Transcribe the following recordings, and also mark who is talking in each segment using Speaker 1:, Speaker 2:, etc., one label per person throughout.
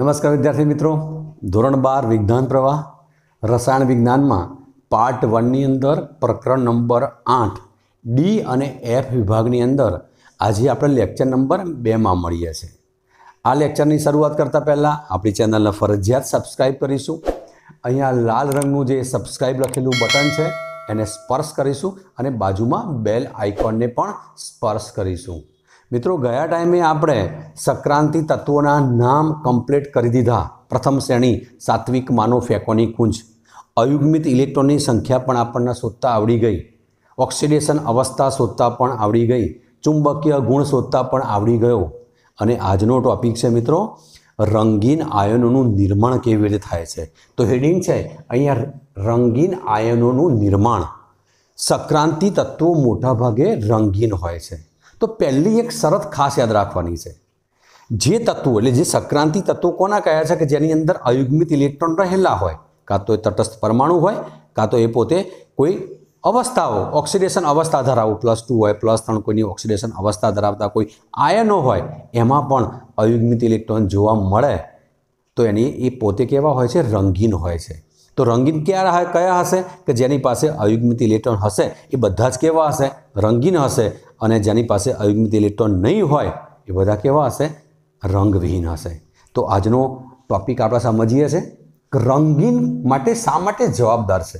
Speaker 1: નમસ્કાર વિદ્યાર્થી મિત્રો ધોરણ બાર વિજ્ઞાન પ્રવાહ રસાયણ વિજ્ઞાનમાં પાર્ટ વનની અંદર પ્રકરણ નંબર આઠ ડી અને એફ વિભાગની અંદર આજે આપણે લેક્ચર નંબર બેમાં મળીએ છીએ આ લેક્ચરની શરૂઆત કરતાં પહેલાં આપણી ચેનલને ફરજિયાત સબસ્ક્રાઈબ કરીશું અહીંયા લાલ રંગનું જે સબસ્ક્રાઈબ લખેલું બટન છે એને સ્પર્શ કરીશું અને બાજુમાં બેલ આઇકોનને પણ સ્પર્શ કરીશું મિત્રો ગયા ટાઈમે આપણે સંક્રાંતિ તત્વોના નામ કમ્પ્લીટ કરી દીધા પ્રથમ શ્રેણી સાત્વિક માનો ફેકોની કુંજ અયુગ્મિત ઇલેક્ટ્રોનની સંખ્યા પણ આપણને શોધતા આવડી ગઈ ઓક્સિડેશન અવસ્થા શોધતા પણ આવડી ગઈ ચુંબકીય ગુણ શોધતા પણ આવડી ગયો અને આજનો ટૉપિક છે મિત્રો રંગીન આયનોનું નિર્માણ કેવી રીતે થાય છે તો હેડિંગ છે અહીંયા રંગીન આયનોનું નિર્માણ સંક્રાંતિ તત્વો મોટાભાગે રંગીન હોય છે તો પહેલી એક શરત ખાસ યાદ રાખવાની છે જે તત્વો એટલે જે સંક્રાંતિ તત્વો કોના કયા છે કે જેની અંદર અયુગ્મિત ઇલેક્ટ્રોન રહેલા હોય કાં તો એ તટસ્થ પરમાણુ હોય કાં તો એ પોતે કોઈ અવસ્થાઓ ઓક્સિડેશન અવસ્થા ધરાવો પ્લસ ટુ હોય પ્લસ ત્રણ કોઈની ઓક્સિડેશન અવસ્થા ધરાવતા કોઈ આયનો હોય એમાં પણ અયુગ્મિત ઇલેક્ટ્રોન જોવા મળે તો એની એ પોતે કેવા હોય છે રંગીન હોય છે તો રંગીન ક્યારે કયા હશે કે જેની પાસે અયુગ્મિત ઇલેક્ટ્રોન હશે એ બધા જ કેવા હશે રંગીન હશે અને જેની પાસે અવિમિત ઇલેક્ટ્રોન નહીં હોય એ બધા કેવા હશે રંગવિહીન હશે તો આજનો ટોપિક આપણે સમજીએ છે રંગીન માટે શા માટે જવાબદાર છે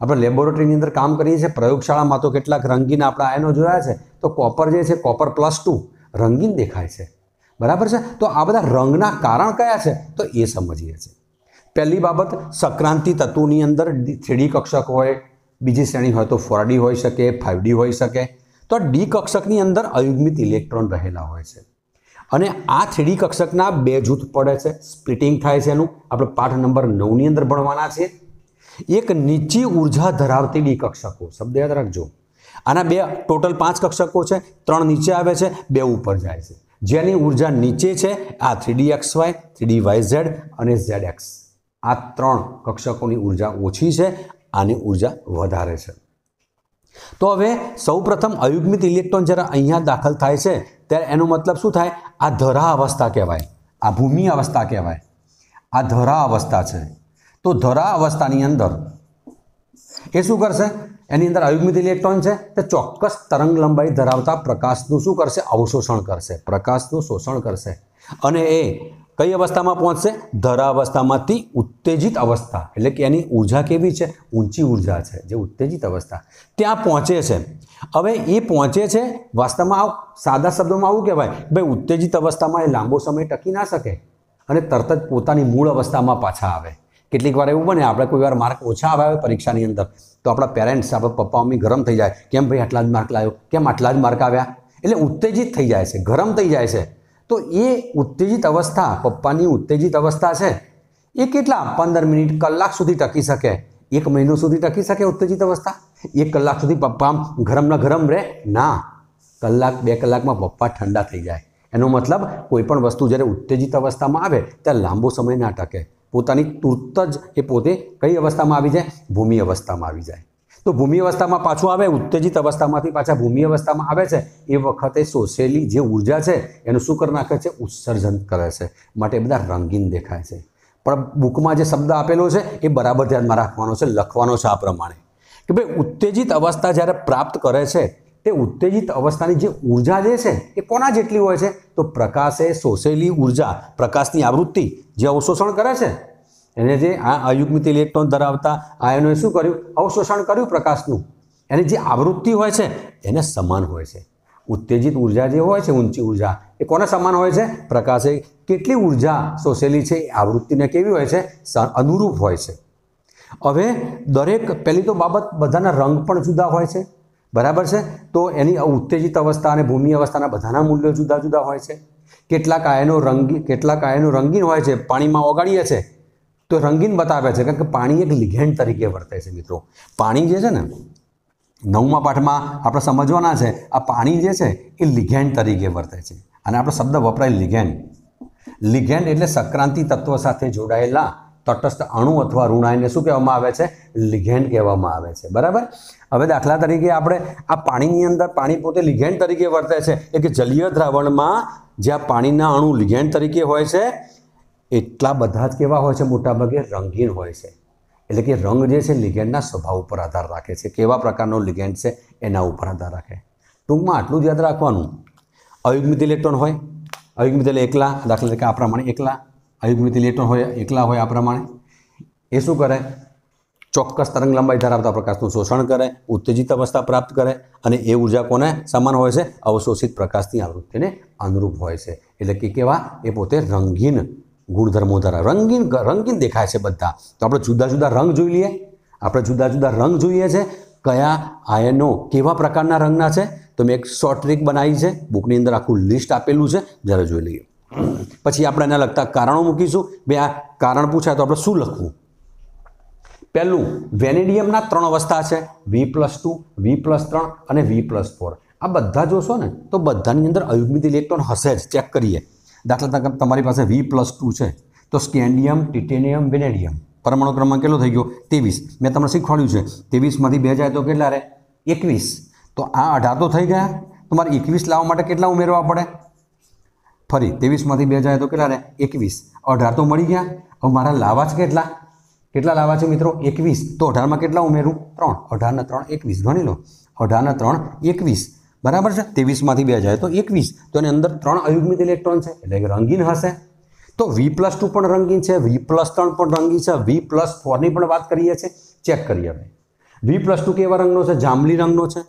Speaker 1: આપણે લેબોરેટરીની અંદર કામ કરીએ છીએ પ્રયોગશાળામાં તો કેટલાક રંગીન આપણા આયનો જોયા છે તો કોપર જે છે કોપર પ્લસ ટુ રંગીન દેખાય છે બરાબર છે તો આ બધા રંગના કારણ કયા છે તો એ સમજીએ છીએ પહેલી બાબત સંક્રાંતિ તત્વોની અંદર થ્રીડી કક્ષક હોય બીજી શ્રેણી હોય તો ફોરડી હોઈ શકે ફાઇવડી હોઈ શકે તો ડી કક્ષકની અંદર અયુગ્મિત ઇલેક્ટ્રોન રહેલા હોય છે અને આ થ્રીડી કક્ષકના બે જૂથ પડે છે સ્પ્લિટિંગ થાય છે એનું આપણે પાઠ નંબર નવની અંદર ભણવાના છે એક નીચી ઉર્જા ધરાવતી ડી કક્ષકો શબ્દ યાદ રાખજો આના બે ટોટલ પાંચ કક્ષકો છે ત્રણ નીચે આવે છે બે ઉપર જાય છે જેની ઉર્જા નીચે છે આ three d x y three d y z અને ઝેડ એક્સ આ ત્રણ કક્ષકોની ઉર્જા ઓછી છે આની ઉર્જા વધારે છે તો હવે સૌપ્રથમ અયુગ્મિત ઇલેક્ટ્રોન જ્યારે અહીંયા દાખલ થાય છે ત્યારે એનો મતલબ શું થાય આ ધરા અવસ્થા કહેવાય આ ભૂમિ અવસ્થા કહેવાય આ ધરા અવસ્થા છે તો ધરા અવસ્થાની અંદર એ શું કરશે એની અંદર અયુગ્મિત ઇલેક્ટ્રોન છે તે ચોક્કસ તરંગ લંબાઈ ધરાવતા પ્રકાશનું શું કરશે અવશોષણ કરશે પ્રકાશનું શોષણ કરશે અને એ કઈ અવસ્થામાં પહોંચશે ધરાવસ્થામાંથી ઉત્તેજિત અવસ્થા એટલે કે એની ઊર્જા કેવી છે ઊંચી ઉર્જા છે જે ઉત્તેજિત અવસ્થા ત્યાં પહોંચે છે હવે એ પહોંચે છે વાસ્તવમાં આવ સાદા શબ્દોમાં આવું કહેવાય ભાઈ ઉત્તેજિત અવસ્થામાં એ લાંબો સમય ટકી ના શકે અને તરત જ પોતાની મૂળ અવસ્થામાં પાછા આવે કેટલીક વાર એવું બને આપણે કોઈ વાર માર્ક ઓછા આવ્યા હોય પરીક્ષાની અંદર તો આપણા પેરેન્ટ્સ આપણા પપ્પા મમ્મી ગરમ થઈ જાય કેમ ભાઈ આટલા જ માર્ક લાવ્યો કેમ આટલા જ માર્ક આવ્યા એટલે ઉત્તેજિત થઈ જાય છે ગરમ થઈ જાય છે તો એ ઉત્તેજિત અવસ્થા પપ્પાની ઉત્તેજિત અવસ્થા છે એ કેટલા પંદર મિનિટ કલાક સુધી ટકી શકે એક મહિનો સુધી ટકી શકે ઉત્તેજિત અવસ્થા એક કલાક સુધી પપ્પા ગરમના ગરમ રહે ના કલાક બે કલાકમાં પપ્પા ઠંડા થઈ જાય એનો મતલબ કોઈ પણ વસ્તુ જ્યારે ઉત્તેજિત અવસ્થામાં આવે ત્યારે લાંબો સમય ના ટકે પોતાની તુરત જ એ પોતે કઈ અવસ્થામાં આવી જાય ભૂમિ અવસ્થામાં આવી જાય તો ભૂમિ અવસ્થામાં પાછું આવે ઉત્તેજિત અવસ્થામાંથી પાછા ભૂમિ અવસ્થામાં આવે છે એ વખતે શોષેલી જે ઉર્જા છે એનું શું કરી નાખે છે ઉત્સર્જન કરે છે માટે બધા રંગીન દેખાય છે પણ બુકમાં જે શબ્દ આપેલો છે એ બરાબર ધ્યાનમાં રાખવાનો છે લખવાનો છે આ પ્રમાણે કે ભાઈ ઉત્તેજિત અવસ્થા જ્યારે પ્રાપ્ત કરે છે તે ઉત્તેજિત અવસ્થાની જે ઉર્જા જે છે એ કોના જેટલી હોય છે તો પ્રકાશે શોષેલી ઉર્જા પ્રકાશની આવૃત્તિ જે અવશોષણ કરે છે એને જે આ અયુગ્મિત ઇલેક્ટ્રોન ધરાવતા આયનોએ શું કર્યું અવશોષણ કર્યું પ્રકાશનું એની જે આવૃત્તિ હોય છે એને સમાન હોય છે ઉત્તેજિત ઉર્જા જે હોય છે ઊંચી ઉર્જા એ કોને સમાન હોય છે પ્રકાશે કેટલી ઉર્જા શોષેલી છે એ આવૃત્તિને કેવી હોય છે અનુરૂપ હોય છે હવે દરેક પહેલી તો બાબત બધાના રંગ પણ જુદા હોય છે બરાબર છે તો એની ઉત્તેજિત અવસ્થા અને ભૂમિ અવસ્થાના બધાના મૂલ્યો જુદા જુદા હોય છે કેટલાક આયનો રંગી કેટલાક આયનો રંગીન હોય છે પાણીમાં ઓગાળીએ છીએ તો રંગીન બતાવે છે કારણ કે પાણી એક લિગેન્ડ તરીકે વર્તે છે મિત્રો પાણી જે છે ને નવમા પાઠમાં આપણે સમજવાના છે આ પાણી જે છે એ લિઘેન્ડ તરીકે વર્તે છે અને આપણો શબ્દ વપરાય લિગેન્ડ લિઘેન્ડ એટલે સંક્રાંતિ તત્વ સાથે જોડાયેલા તટસ્થ અણુ અથવા ઋણાયને શું કહેવામાં આવે છે લિઘેન્ડ કહેવામાં આવે છે બરાબર હવે દાખલા તરીકે આપણે આ પાણીની અંદર પાણી પોતે લિઘેન્ડ તરીકે વર્તે છે એટલે જલીય દ્રાવણમાં જ્યાં પાણીના અણુ લિઘેન્ડ તરીકે હોય છે એટલા બધા જ કેવા હોય છે મોટાભાગે રંગીન હોય છે એટલે કે રંગ જે છે લિગેન્ડના સ્વભાવ ઉપર આધાર રાખે છે કેવા પ્રકારનો લિગેન્ડ છે એના ઉપર આધાર રાખે ટૂંકમાં આટલું જ યાદ રાખવાનું અયુગ્મિત ઇલેક્ટ્રોન હોય અયુગ્મિત એટલે એકલા દાખલા તરીકે આ પ્રમાણે એકલા અયુગ્મિત ઇલેક્ટ્રોન હોય એકલા હોય આ પ્રમાણે એ શું કરે ચોક્કસ તરંગ લંબાઈ ધરાવતા પ્રકાશનું શોષણ કરે ઉત્તેજિત અવસ્થા પ્રાપ્ત કરે અને એ ઉર્જા કોને સમાન હોય છે અવશોષિત પ્રકાશની આવૃત્તિને અનુરૂપ હોય છે એટલે કે કેવા એ પોતે રંગીન ગુણધર્મો ધરાવે રંગીન રંગીન દેખાય છે બધા તો આપણે જુદા જુદા રંગ જોઈ લઈએ આપણે જુદા જુદા રંગ જોઈએ છે કયા આયનો કેવા પ્રકારના રંગના છે તો મેં એક શોર્ટ ટ્રીક બનાવી છે બુકની અંદર આખું લિસ્ટ આપેલું છે જરા જોઈ લઈએ પછી આપણે એના લગતા કારણો મૂકીશું બે આ કારણ પૂછાય તો આપણે શું લખવું પહેલું વેનેડિયમના ત્રણ અવસ્થા છે V plus two V plus ત્રણ અને વી પ્લસ ફોર આ બધા જોશો ને તો બધાની અંદર અયુગ્મિત ઇલેક્ટ્રોન હશે જ ચેક કરીએ દાખલા તરીકે તમારી પાસે વી પ્લસ ટુ છે તો સ્કેન્ડિયમ ટિટેનિયમ વેનેડિયમ પરમાણુ ક્રમાંક કેટલો થઈ ગયો ત્રેવીસ મેં તમને શીખવાડ્યું છે ત્રેવીસમાંથી બે જાય તો કેટલા રહે એકવીસ તો આ અઢાર તો થઈ ગયા તમારે એકવીસ લાવવા માટે કેટલા ઉમેરવા પડે ફરી ત્રેવીસમાંથી બે જાય તો કેટલા રહે એકવીસ અઢાર તો મળી ગયા હવે મારા લાવવા છે કેટલા કેટલા લાવવા છે મિત્રો એકવીસ તો અઢારમાં કેટલા ઉમેરું ત્રણ અઢારના ત્રણ એકવીસ ગણી લો અઢારના ત્રણ એકવીસ બરાબર છે ત્રેવીસમાંથી બે જાય તો એકવીસ તો એની અંદર ત્રણ અયુગ્મિત ઇલેક્ટ્રોન છે એટલે રંગીન હશે તો વી પ્લસ ટુ પણ રંગીન છે વી પ્લસ ત્રણ પણ રંગીન છે વી પ્લસ ફોરની પણ વાત કરીએ છીએ ચેક કરીએ હવે વી પ્લસ ટુ કેવા રંગનો છે જાંબલી રંગનો છે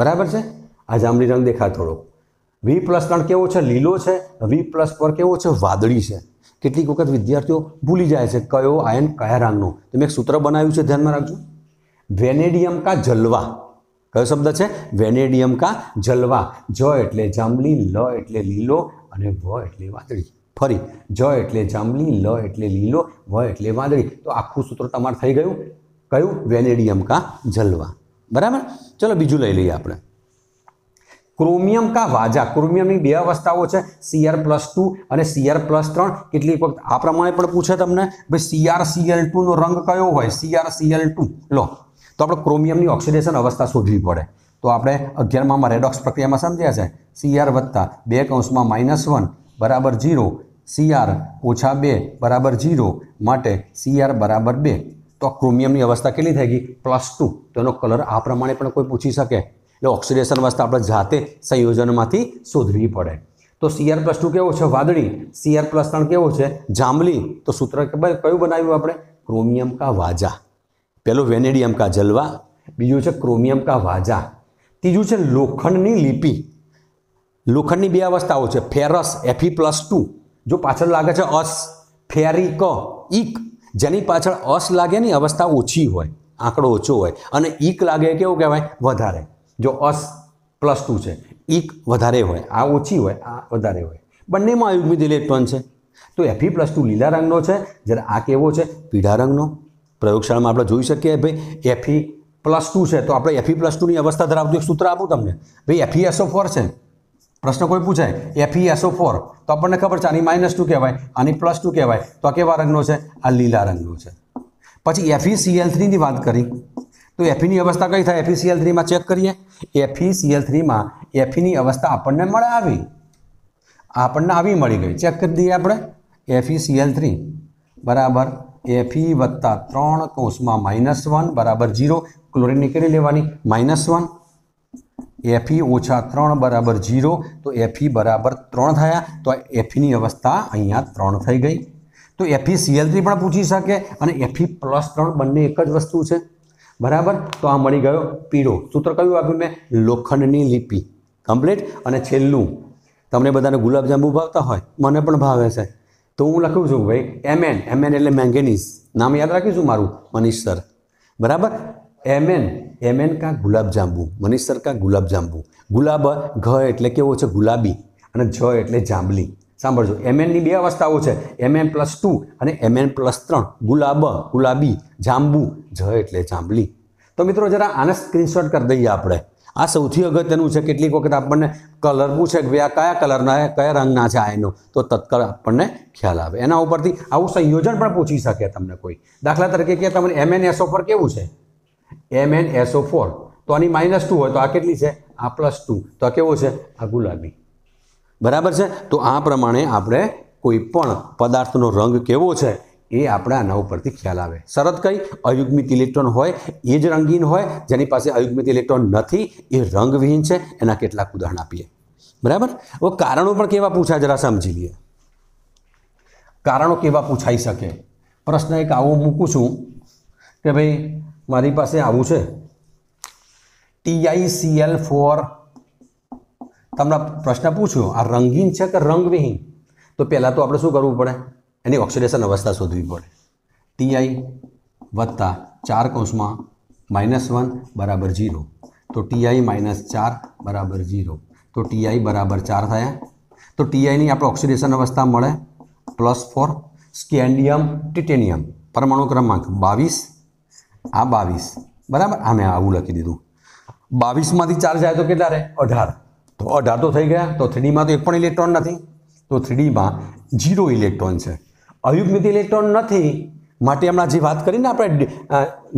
Speaker 1: બરાબર છે આ જાંબલી રંગ દેખાય થોડો વી પ્લસ ત્રણ કેવો છે લીલો છે વી પ્લસ ફોર કેવો છે વાદળી છે કેટલીક વખત વિદ્યાર્થીઓ ભૂલી જાય છે કયો આયન કયા રંગનો તમે એક સૂત્ર બનાવ્યું છે ધ્યાનમાં રાખજો વેનેડિયમ કા જલવા કયો શબ્દ છે વેનેડિયમ કા જલવા જ એટલે જાંબલી લ એટલે લીલો અને વ એટલે વાદળી ફરી જ એટલે જાંબલી લ એટલે લીલો વ એટલે વાદળી તો આખું સૂત્ર તમારે થઈ ગયું કયું વેનેડિયમ કા જલવા બરાબર ચલો બીજું લઈ લઈએ આપણે ક્રોમિયમ કા વાજા ક્રોમિયમની બે અવસ્થાઓ છે સીઆર પ્લસ ટુ અને સીઆર પ્લસ ત્રણ કેટલીક વખત આ પ્રમાણે પણ પૂછે તમને ભાઈ સીઆર સીએલ ટુનો રંગ કયો હોય સીઆર સીએલ ટુ લો તો આપણે ક્રોમિયમની ઓક્સિડેશન અવસ્થા શોધવી પડે તો આપણે અગિયારમાં રેડોક્સ પ્રક્રિયામાં સમજ્યા છે સીઆર વત્તા બે કૌંસમાં માઇનસ વન બરાબર જીરો સીઆર ઓછા બે બરાબર જીરો માટે સીઆર બરાબર બે તો ક્રોમિયમની અવસ્થા કેટલી થઈ ગઈ પ્લસ ટુ તેનો કલર આ પ્રમાણે પણ કોઈ પૂછી શકે એટલે ઓક્સિડેશન અવસ્થા આપણે જાતે સંયોજનમાંથી શોધવી પડે તો સીઆર પ્લસ ટુ કેવો છે વાદળી સીઆર પ્લસ ત્રણ કેવો છે જાંબલી તો સૂત્ર કયું બનાવ્યું આપણે ક્રોમિયમ કા વાજા પહેલું વેનેડિયમ કા જલવા બીજું છે ક્રોમિયમ કા વાજા ત્રીજું છે લોખંડની લિપિ લોખંડની બે અવસ્થાઓ છે ફેરસ એફી પ્લસ ટુ જો પાછળ લાગે છે અસ ક ઈક જેની પાછળ અસ લાગે ની અવસ્થા ઓછી હોય આંકડો ઓછો હોય અને ઈક લાગે કેવું કહેવાય વધારે જો અસ પ્લસ ટુ છે ઈક વધારે હોય આ ઓછી હોય આ વધારે હોય બંનેમાં યુગ્મિત ઇલેક્ટ્રોન છે તો એફી પ્લસ ટુ લીલા રંગનો છે જ્યારે આ કેવો છે પીળા રંગનો પ્રયોગશાળામાં આપણે જોઈ શકીએ ભાઈ એફી પ્લસ ટુ છે તો આપણે એફી પ્લસ ટુની અવસ્થા ધરાવતું એક સૂત્ર આપું તમને ભાઈ એફી એસઓ ફોર છે પ્રશ્ન કોઈ પૂછાય એફી એસઓ ફોર તો આપણને ખબર છે આની માઇનસ ટુ કહેવાય આની પ્લસ ટુ કહેવાય તો આ કેવા રંગનો છે આ લીલા રંગનો છે પછી એફી સીએલ થ્રીની વાત કરી તો એફીની અવસ્થા કઈ થાય એફી સીએલ થ્રીમાં ચેક કરીએ એફી સીએલ થ્રીમાં એફીની અવસ્થા આપણને મળે આવી આપણને આવી મળી ગઈ ચેક કરી દઈએ આપણે એફી સીએલ થ્રી બરાબર એફઈ e વત્તા ત્રણ કોષમાં માઇનસ વન બરાબર ઝીરો ક્લોરીન નીકળી લેવાની માઇનસ વન એફઈ ઓછા ત્રણ બરાબર ઝીરો તો એફઈ e બરાબર ત્રણ થયા તો આ એફીની e અવસ્થા અહીંયા ત્રણ થઈ ગઈ તો એફઈ સીએલ થ્રી પણ પૂછી શકે અને એફઈ પ્લસ ત્રણ બંને એક જ વસ્તુ છે બરાબર તો આ મળી ગયો પીળો સૂત્ર કયું આપ્યું મેં લોખંડની લિપિ કમ્પ્લીટ અને છેલ્લું તમને બધાને ગુલાબજાંબુ ભાવતા હોય મને પણ ભાવે છે તો હું લખું છું ભાઈ એમ એન એમ એન એટલે મેંગેનીઝ નામ યાદ રાખીશું મારું મનીષ સર બરાબર એમ એન એમએન એમએન કા ગુલાબજાંબુ મનીષ સર કા ગુલાબજાંબુ ગુલાબ ઘ એટલે કેવો છે ગુલાબી અને જ એટલે જાંબલી સાંભળજો એમએનની બે અવસ્થાઓ છે એમએન પ્લસ ટુ અને એમ એન પ્લસ ત્રણ ગુલાબ ગુલાબી જાંબુ જ એટલે જાંબલી તો મિત્રો જરા આને સ્ક્રીનશોટ કરી દઈએ આપણે આ સૌથી અગત્યનું છે કેટલીક વખત આપણને કલર પૂછે કે આ કયા કલરના કયા રંગના છે આ એનો તો તત્કાળ આપણને ખ્યાલ આવે એના ઉપરથી આવું સંયોજન પણ પૂછી શકે તમને કોઈ દાખલા તરીકે કે તમને એમ એન એસઓ ફોર કેવું છે એમ એન એસઓ ફોર તો આની માઇનસ ટુ હોય તો આ કેટલી છે આ પ્લસ ટુ તો આ કેવો છે આ ગુલાબી બરાબર છે તો આ પ્રમાણે આપણે કોઈ પણ પદાર્થનો રંગ કેવો છે એ આપણે આના ઉપરથી ખ્યાલ આવે શરત કઈ અયુગ્મિત ઇલેક્ટ્રોન હોય એ જ રંગીન હોય જેની પાસે અયુગ્મિત ઇલેક્ટ્રોન નથી એ રંગવિહીન છે એના કેટલાક ઉદાહરણ આપીએ બરાબર હવે કારણો પણ કેવા પૂછાય જરા સમજી લઈએ કારણો કેવા પૂછાઈ શકે પ્રશ્ન એક આવો મૂકું છું કે ભાઈ મારી પાસે આવું છે ટીઆઈસીએલ ફોર તમને પ્રશ્ન પૂછ્યો આ રંગીન છે કે રંગવિહીન તો પહેલાં તો આપણે શું કરવું પડે એની ઓક્સિડેશન અવસ્થા શોધવી પડે ટીઆઈ વત્તા ચાર કૌંસમાં માઇનસ વન બરાબર ઝીરો તો ટીઆઈ માઇનસ ચાર બરાબર ઝીરો તો ટીઆઈ બરાબર ચાર થયા તો ટીઆઈની આપણે ઓક્સિડેશન અવસ્થા મળે પ્લસ ફોર સ્કેન્ડિયમ ટિટેનિયમ પરમાણુ ક્રમાંક બાવીસ આ બાવીસ બરાબર આ મેં આવું લખી દીધું બાવીસમાંથી ચાર જાય તો કેટલા રહે અઢાર તો અઢાર તો થઈ ગયા તો થ્રીડીમાં તો એક પણ ઇલેક્ટ્રોન નથી તો થ્રીડીમાં જીરો ઇલેક્ટ્રોન છે અયુગ્મિત ઇલેક્ટ્રોન નથી માટે હમણાં જે વાત કરીને આપણે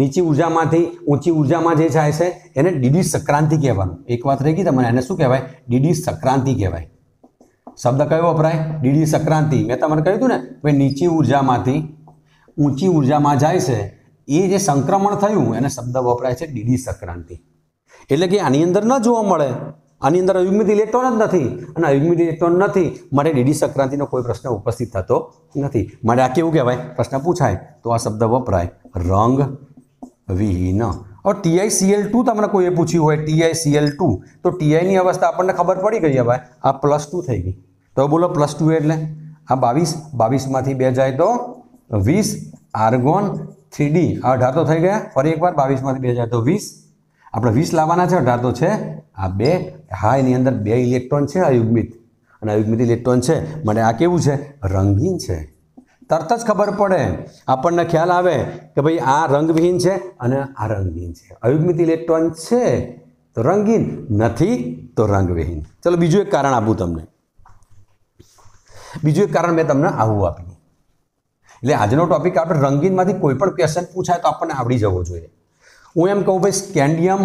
Speaker 1: નીચી ઉર્જામાંથી ઊંચી ઉર્જામાં જે જાય છે એને ડીડી સંક્રાંતિ કહેવાનું એક વાત રહી ગઈ તમને એને શું કહેવાય ડીડી સંક્રાંતિ કહેવાય શબ્દ કયો વપરાય ડીડી સંક્રાંતિ મેં તમને કહ્યું હતું ને ભાઈ નીચી ઉર્જામાંથી ઊંચી ઉર્જામાં જાય છે એ જે સંક્રમણ થયું એને શબ્દ વપરાય છે ડીડી સંક્રાંતિ એટલે કે આની અંદર ન જોવા મળે આની અંદર હ્યુમિડ ઇલેક્ટ્રોન જ નથી અને હ્યુમિડ ઇલેક્ટ્રોન નથી માટે ડીડી સંક્રાંતિનો કોઈ પ્રશ્ન ઉપસ્થિત થતો નથી મારે આ કેવું કહેવાય પ્રશ્ન પૂછાય તો આ શબ્દ વપરાય રંગ વિહીન હવે ટીઆઈ ટીઆઈસીએલ ટુ તમને કોઈએ પૂછ્યું હોય ટીઆઈસીએલ ટુ તો ટીઆઈની અવસ્થા આપણને ખબર પડી ગઈ હવે આ પ્લસ ટુ થઈ ગઈ તો બોલો પ્લસ ટુ એટલે આ બાવીસ બાવીસમાંથી બે જાય તો વીસ આર્ગોન થ્રીડી આ અઢાર તો થઈ ગયા ફરી એકવાર બાવીસમાંથી બે જાય તો વીસ આપણે વીસ લાવવાના છે અઢાર તો છે આ બે હા એની અંદર બે ઇલેક્ટ્રોન છે અયુગ્મિત અને અયુગ્મિત ઇલેક્ટ્રોન છે મને આ કેવું છે રંગહીન છે તરત જ ખબર પડે આપણને ખ્યાલ આવે કે ભાઈ આ રંગવિહીન છે અને આ રંગહીન છે અયુગ્મિત ઇલેક્ટ્રોન છે તો રંગીન નથી તો રંગવિહીન ચલો બીજું એક કારણ આપું તમને બીજું એક કારણ મેં તમને આવું આપ્યું એટલે આજનો ટોપિક આપણે રંગીનમાંથી કોઈ પણ ક્વેશ્ચન પૂછાય તો આપણને આવડી જવો જોઈએ હું એમ કહું ભાઈ સ્કેન્ડિયમ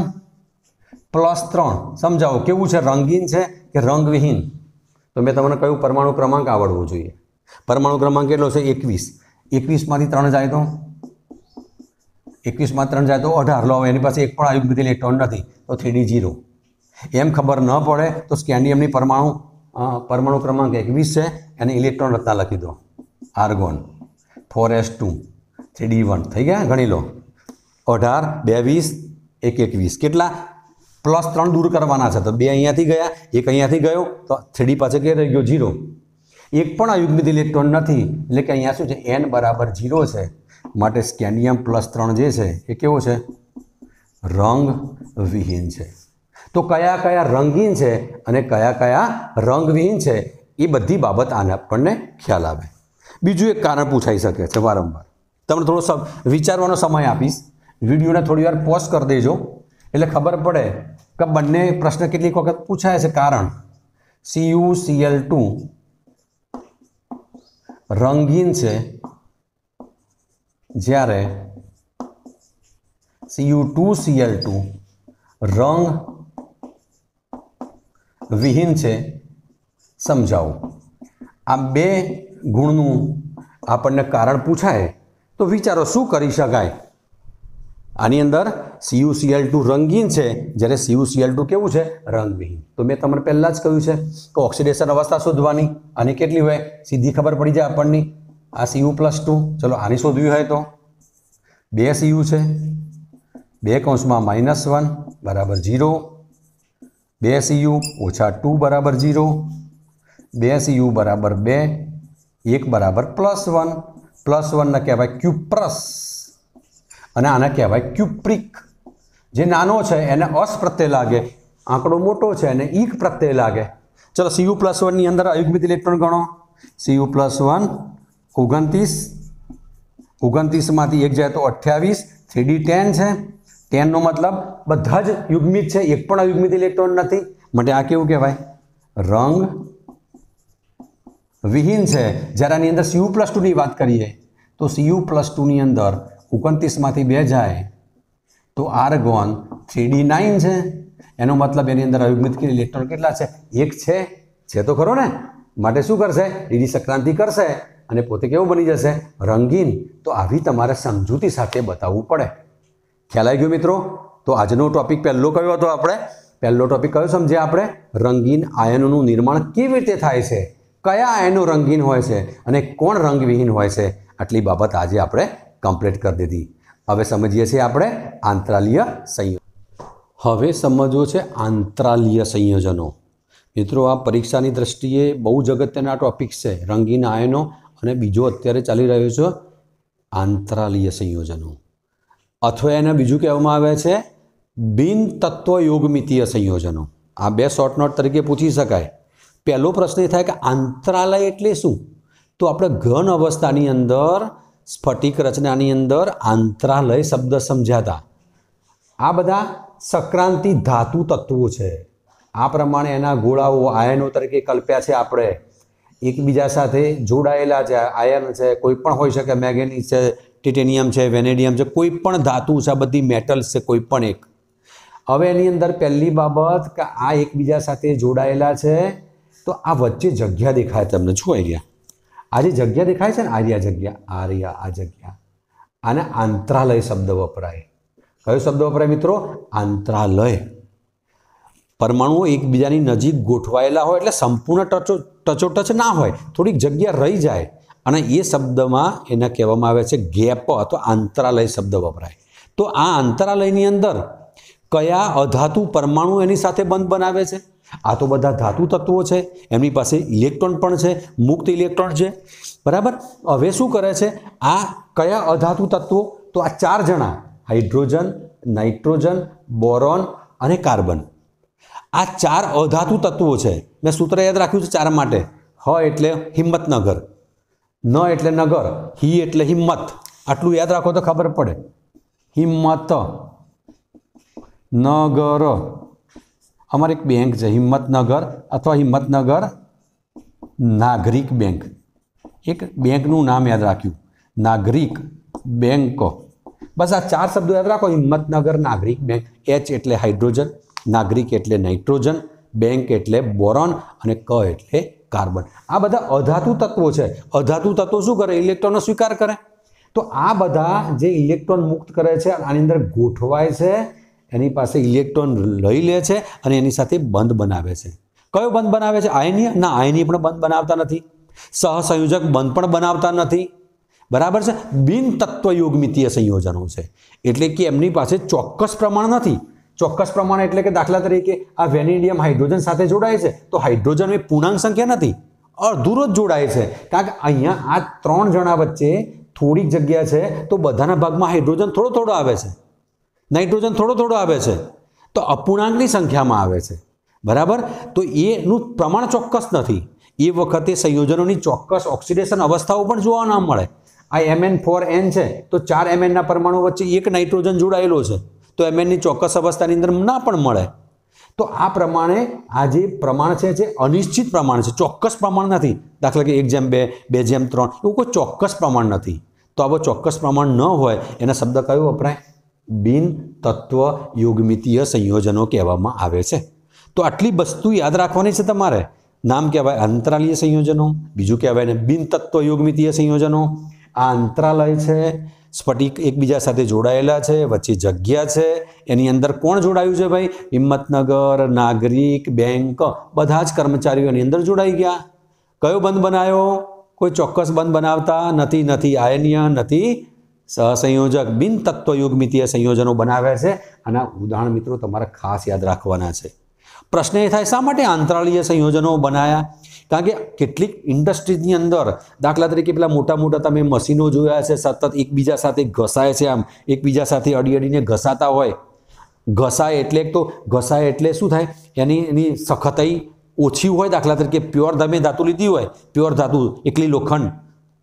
Speaker 1: પ્લસ ત્રણ સમજાવો કેવું છે રંગીન છે કે રંગવિહીન તો મેં તમને કયું પરમાણુ ક્રમાંક આવડવો જોઈએ પરમાણુ ક્રમાંક કેટલો છે એકવીસ એકવીસમાંથી ત્રણ જાય તો એકવીસમાં ત્રણ જાય તો અઢાર લો એની પાસે એક પણ આયુર્વેદ ઇલેક્ટ્રોન નથી તો થ્રીડી જીરો એમ ખબર ન પડે તો સ્કેન્ડિયમની પરમાણુ પરમાણુ ક્રમાંક એકવીસ છે એને ઇલેક્ટ્રોન રત્ના લખી દો argon four s two three d one થઈ ગયા ગણી લો અઢાર બે વીસ એક એકવીસ કેટલા પ્લસ ત્રણ દૂર કરવાના છે તો બે અહીંયાથી ગયા એક અહીંયાથી ગયો તો થ્રીડી પાસે કે રહી ગયો ઝીરો એક પણ અયુગ્મિત ઇલેક્ટ્રોન નથી એટલે કે અહીંયા શું છે એન બરાબર ઝીરો છે માટે સ્કેન્ડિયમ પ્લસ ત્રણ જે છે એ કેવો છે રંગ વિહીન છે તો કયા કયા રંગહીન છે અને કયા કયા રંગવિહીન છે એ બધી બાબત આને આપણને ખ્યાલ આવે બીજું એક કારણ પૂછાઈ શકે છે વારંવાર તમને થોડો વિચારવાનો સમય આપીશ વિડીયોને થોડી વાર પોઝ કરી દેજો એટલે ખબર પડે કે બંને પ્રશ્ન કેટલીક વખત પૂછાય છે કારણ સીયુ સીએલ ટુ રંગીન છે જ્યારે સીયુ ટુ સીએલ ટુ રંગ વિહીન છે સમજાવો આ બે ગુણનું આપણને કારણ પૂછાય તો વિચારો શું કરી શકાય આની અંદર સીયુસીએલ ટુ રંગીન છે જ્યારે સીયુસીએલ ટુ કેવું છે રંગવિહીન તો મેં તમને પહેલાં જ કહ્યું છે કે ઓક્સિડેશન અવસ્થા શોધવાની આની કેટલી હોય સીધી ખબર પડી જાય આપણને આ સીયુ પ્લસ ટુ ચલો આની શોધવી હોય તો બે સીયુ છે બે કૌંસમાં માઇનસ વન બરાબર ઝીરો બે સીયુ ઓછા ટુ બરાબર ઝીરો બે સીયુ બરાબર બે એક બરાબર પ્લસ વન પ્લસ વનને કહેવાય ક્યુપ્રસ અને આને કહેવાય ક્યુપ્રિક જે નાનો છે એને અસ પ્રત્યે લાગે આંકડો મોટો છે એને ઈક પ્રત્યે લાગે ચલો સીયુ પ્લસ વનની અંદર અયુગ્મિત ઇલેક્ટ્રોન ગણો સીયુ પ્લસ વન ઓગણત્રીસ ઓગણત્રીસમાંથી એક જાય તો અઠ્યાવીસ થ્રીડી ટેન છે ટેનનો મતલબ બધા જ યુગ્મિત છે એક પણ અયુગ્મિત ઇલેક્ટ્રોન નથી માટે આ કેવું કહેવાય રંગ વિહીન છે જ્યારે આની અંદર સીયુ પ્લસ ટુની વાત કરીએ તો સીયુ પ્લસ ટુની અંદર ઓગણત્રીસમાંથી બે જાય તો આર્ગોન થ્રીડી નાઇન છે એનો મતલબ એની અંદર અવિભૂત ઇલેક્ટ્રોન કેટલા છે એક છે છે તો ખરો ને માટે શું કરશે ડીડી સંક્રાંતિ કરશે અને પોતે કેવું બની જશે રંગીન તો આવી તમારે સમજૂતી સાથે બતાવવું પડે ખ્યાલ આવી ગયો મિત્રો તો આજનો ટોપિક પહેલો કયો હતો આપણે પહેલો ટોપિક કયો સમજ્યા આપણે રંગીન આયનોનું નિર્માણ કેવી રીતે થાય છે કયા આયનો રંગીન હોય છે અને કોણ રંગવિહીન હોય છે આટલી બાબત આજે આપણે કમ્પ્લીટ કરી દીધી હવે સમજીએ છીએ આપણે આંતરાલીય સંયોજન હવે સમજવું છે આંતરાલીય સંયોજનો મિત્રો આ પરીક્ષાની દ્રષ્ટિએ બહુ જ અગત્યના ટોપિક્સ છે રંગીન આયનો અને બીજો અત્યારે ચાલી રહ્યો છે આંતરાલીય સંયોજનો અથવા એને બીજું કહેવામાં આવે છે બિન તત્વ યોગમિતીય સંયોજનો આ બે શોર્ટ નોટ તરીકે પૂછી શકાય પહેલો પ્રશ્ન એ થાય કે આંતરાલય એટલે શું તો આપણે ઘન અવસ્થાની અંદર સ્ફટિક રચનાની અંદર આંતરાલય શબ્દ સમજ્યા આ બધા સંક્રાંતિ ધાતુ તત્વો છે આ પ્રમાણે એના ગોળાઓ આયનો તરીકે કલ્પ્યા છે આપણે એકબીજા સાથે જોડાયેલા છે આયન છે કોઈ પણ હોઈ શકે મેગ્નેટિક છે ટિટેનિયમ છે વેનેડિયમ છે કોઈ પણ ધાતુ છે આ બધી મેટલ્સ છે કોઈ પણ એક હવે એની અંદર પહેલી બાબત કે આ એકબીજા સાથે જોડાયેલા છે તો આ વચ્ચે જગ્યા દેખાય તમને છું આઈડિયા આ જે જગ્યા દેખાય છે ને આર્યા જગ્યા આર્યા આ જગ્યા અને આંતરાલય શબ્દ વપરાય કયો શબ્દ વપરાય મિત્રો આંતરાલય પરમાણુઓ એકબીજાની નજીક ગોઠવાયેલા હોય એટલે સંપૂર્ણ ટચો ટચો ના હોય થોડીક જગ્યા રહી જાય અને એ શબ્દમાં એને કહેવામાં આવે છે ગેપ અથવા આંતરાલય શબ્દ વપરાય તો આ આંતરાલયની અંદર કયા અધાતુ પરમાણુ એની સાથે બંધ બનાવે છે આ તો બધા ધાતુ તત્વો છે એમની પાસે ઇલેક્ટ્રોન પણ છે મુક્ત ઇલેક્ટ્રોન છે બરાબર હવે શું કરે છે આ કયા અધાતુ તત્વો તો આ ચાર જણા હાઇડ્રોજન નાઇટ્રોજન બોરોન અને કાર્બન આ ચાર અધાતુ તત્વો છે મેં સૂત્ર યાદ રાખ્યું છે ચાર માટે હ એટલે હિંમતનગર ન એટલે નગર હી એટલે હિંમત આટલું યાદ રાખો તો ખબર પડે હિંમત નગર અમારે એક બેંક છે હિંમતનગર અથવા હિંમતનગર નાગરિક બેંક એક બેંકનું નામ યાદ રાખ્યું નાગરિક બેંક બસ આ ચાર શબ્દો યાદ રાખો હિંમતનગર નાગરિક બેંક એચ એટલે હાઇડ્રોજન નાગરિક એટલે નાઇટ્રોજન બેંક એટલે બોરોન અને ક એટલે કાર્બન આ બધા અધાતુ તત્વો છે અધાતુ તત્વો શું કરે ઇલેક્ટ્રોનનો સ્વીકાર કરે તો આ બધા જે ઇલેક્ટ્રોન મુક્ત કરે છે આની અંદર ગોઠવાય છે એની પાસે ઇલેક્ટ્રોન લઈ લે છે અને એની સાથે બંધ બનાવે છે કયો બંધ બનાવે છે આયની ના આયની પણ બંધ બનાવતા નથી સહસંયોજક બંધ પણ બનાવતા નથી બરાબર છે બિન તત્વયુગમિતીય સંયોજનો છે એટલે કે એમની પાસે ચોક્કસ પ્રમાણ નથી ચોક્કસ પ્રમાણ એટલે કે દાખલા તરીકે આ વેનિડિયમ હાઇડ્રોજન સાથે જોડાય છે તો હાઇડ્રોજન એ પૂર્ણાંક સંખ્યા નથી અડધુરો જ જોડાય છે કારણ કે અહીંયા આ ત્રણ જણા વચ્ચે થોડીક જગ્યા છે તો બધાના ભાગમાં હાઇડ્રોજન થોડો થોડો આવે છે નાઇટ્રોજન થોડો થોડો આવે છે તો અપૂર્ણાંકની સંખ્યામાં આવે છે બરાબર તો એનું પ્રમાણ ચોક્કસ નથી એ વખતે સંયોજનોની ચોક્કસ ઓક્સિડેશન અવસ્થાઓ પણ જોવા ના મળે આ એમએન ફોર એન છે તો ચાર એમએનના પરમાણુ વચ્ચે એક નાઇટ્રોજન જોડાયેલો છે તો એમએનની ચોક્કસ અવસ્થાની અંદર ના પણ મળે તો આ પ્રમાણે આ જે પ્રમાણ છે જે અનિશ્ચિત પ્રમાણ છે ચોક્કસ પ્રમાણ નથી દાખલા કે એક જેમ બે બે જેમ ત્રણ એવું કોઈ ચોક્કસ પ્રમાણ નથી તો આવો ચોક્કસ પ્રમાણ ન હોય એના શબ્દ કયો વપરાય બિન તત્વ યુગમિતીય સંયોજનો કહેવામાં આવે છે તો આટલી વસ્તુ યાદ રાખવાની છે તમારે નામ કહેવાય અંતરાલીય સંયોજનો બીજું કહેવાય ને બિન તત્વ યુગમિતીય સંયોજનો આ અંતરાલય છે સ્ફટિક એકબીજા સાથે જોડાયેલા છે વચ્ચે જગ્યા છે એની અંદર કોણ જોડાયું છે ભાઈ હિંમતનગર નાગરિક બેંક બધા જ કર્મચારીઓ એની અંદર જોડાઈ ગયા કયો બંધ બનાવ્યો કોઈ ચોક્કસ બંધ બનાવતા નથી નથી આયનીય નથી સહસંયોજક બિન તત્વયુગમિતીય સંયોજનો બનાવે છે આના ઉદાહરણ મિત્રો તમારે ખાસ યાદ રાખવાના છે પ્રશ્ન એ થાય શા માટે આંતરાળીય સંયોજનો બનાવ્યા કારણ કે કેટલીક ઇન્ડસ્ટ્રીની અંદર દાખલા તરીકે પેલા મોટા મોટા તમે મશીનો જોયા છે સતત એકબીજા સાથે ઘસાય છે આમ એકબીજા સાથે અડી અડીને ઘસાતા હોય ઘસાય એટલે તો ઘસાય એટલે શું થાય એની એની સખતાઈ ઓછી હોય દાખલા તરીકે પ્યોર તમે ધાતુ લીધી હોય પ્યોર ધાતુ એકલી લોખંડ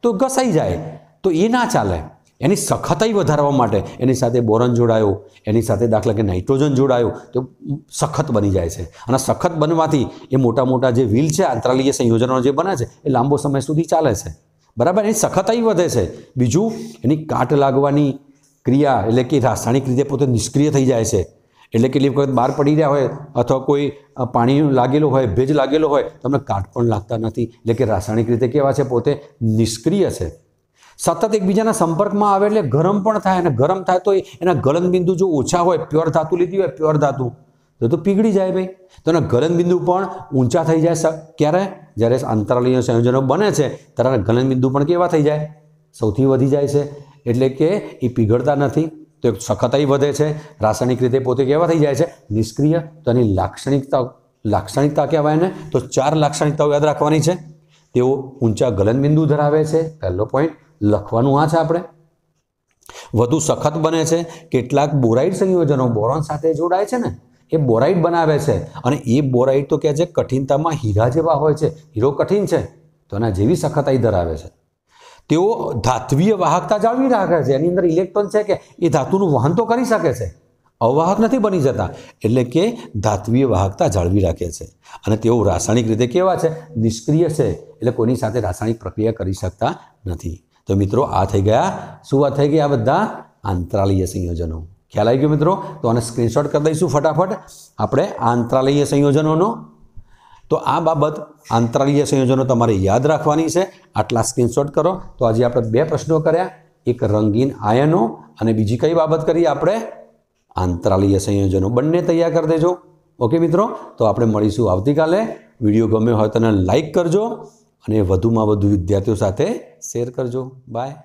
Speaker 1: તો ઘસાઈ જાય તો એ ના ચાલે એની સખતાઈ વધારવા માટે એની સાથે બોરન જોડાયો એની સાથે દાખલા કે નાઇટ્રોજન જોડાયો તો સખત બની જાય છે અને સખત બનવાથી એ મોટા મોટા જે વ્હીલ છે આંતરાલીય સંયોજનો જે બને છે એ લાંબો સમય સુધી ચાલે છે બરાબર એની સખતાઈ વધે છે બીજું એની કાટ લાગવાની ક્રિયા એટલે કે રાસાયણિક રીતે પોતે નિષ્ક્રિય થઈ જાય છે એટલે કેટલી વખત બહાર પડી રહ્યા હોય અથવા કોઈ પાણી લાગેલું હોય ભેજ લાગેલો હોય તમને કાટ પણ લાગતા નથી એટલે કે રાસાયણિક રીતે કેવા છે પોતે નિષ્ક્રિય છે સતત એકબીજાના સંપર્કમાં આવે એટલે ગરમ પણ થાય અને ગરમ થાય તો એના ગલનબિંદુ જો ઓછા હોય પ્યોર ધાતુ લીધી હોય પ્યોર ધાતુ તો તો પીગળી જાય ભાઈ તો એના ગલનબિંદુ પણ ઊંચા થઈ જાય ક્યારે જ્યારે અંતરાલીય સંયોજનો બને છે ત્યારે ગલનબિંદુ પણ કેવા થઈ જાય સૌથી વધી જાય છે એટલે કે એ પીગળતા નથી તો એક સખતાઈ વધે છે રાસાયણિક રીતે પોતે કેવા થઈ જાય છે નિષ્ક્રિય તો એની લાક્ષણિકતા લાક્ષણિકતા કહેવાય ને તો ચાર લાક્ષણિકતાઓ યાદ રાખવાની છે તેઓ ઊંચા ગલનબિંદુ ધરાવે છે પહેલો પોઈન્ટ લખવાનું આ છે આપણે વધુ સખત બને છે કેટલાક બોરાઇડ સંયોજનો બોરોન સાથે જોડાય છે ને એ બોરાઇડ બનાવે છે અને એ બોરાઇડ તો કહે છે કઠિનતામાં હીરા જેવા હોય છે હીરો કઠિન છે તો એના જેવી સખતાઈ ધરાવે છે તેઓ ધાત્વીય વાહકતા જાળવી રાખે છે એની અંદર ઇલેક્ટ્રોન છે કે એ ધાતુનું વહન તો કરી શકે છે અવાહક નથી બની જતા એટલે કે ધાત્વીય વાહકતા જાળવી રાખે છે અને તેઓ રાસાયણિક રીતે કેવા છે નિષ્ક્રિય છે એટલે કોઈની સાથે રાસાયણિક પ્રક્રિયા કરી શકતા નથી તો મિત્રો આ થઈ ગયા શું વાત થઈ ગઈ આ બધા આંતરાલય સંયોજનો ખ્યાલ આવી ગયો મિત્રો તો આને સ્ક્રીનશોટ કરી દઈશું ફટાફટ આપણે આંતરાલય સંયોજનોનો તો આ બાબત આંતરાલય સંયોજનો તમારે યાદ રાખવાની છે આટલા સ્ક્રીનશોટ કરો તો આજે આપણે બે પ્રશ્નો કર્યા એક રંગીન આયનો અને બીજી કઈ બાબત કરી આપણે આંતરાલય સંયોજનો બંને તૈયાર કરી દેજો ઓકે મિત્રો તો આપણે મળીશું આવતીકાલે વિડીયો ગમ્યો હોય તને લાઇક કરજો અને વધુમાં વધુ વિદ્યાર્થીઓ સાથે શેર કરજો બાય